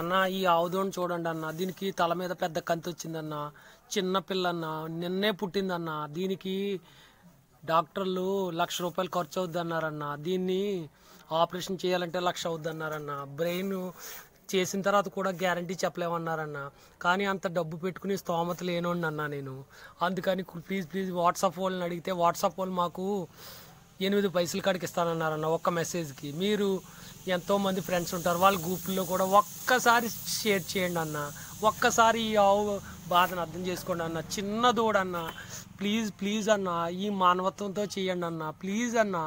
అన్న ఈ ఆవుదోని చూడండి అన్న దీనికి తల మీద పెద్ద కంతి వచ్చిందన్న చిన్న పిల్లన్న నిన్నే పుట్టిందన్న దీనికి డాక్టర్లు లక్ష రూపాయలు ఖర్చు అవుద్దన్నారన్న దీన్ని ఆపరేషన్ చేయాలంటే లక్ష అవుద్దన్నారన్న బ్రెయిన్ చేసిన తర్వాత కూడా గ్యారంటీ చెప్పలేమన్నారన్న కానీ అంత డబ్బు పెట్టుకుని స్తోమత లేనోండి అన్న నేను అందుకని ప్లీజ్ ప్లీజ్ వాట్సాప్ వాళ్ళని అడిగితే వాట్సాప్ వాళ్ళు మాకు ఎనిమిది పైసలు కాడికి ఇస్తానన్నారన్న ఒక్క మెసేజ్కి మీరు ఎంతోమంది ఫ్రెండ్స్ ఉంటారు వాళ్ళ గ్రూపుల్లో కూడా ఒక్కసారి షేర్ చేయండి అన్న ఒక్కసారి ఈ ఆవు బాధను అర్థం చేసుకోండి అన్న చిన్న దూడన్న ప్లీజ్ ప్లీజ్ అన్న ఈ మానవత్వంతో చేయండి అన్న ప్లీజ్ అన్నా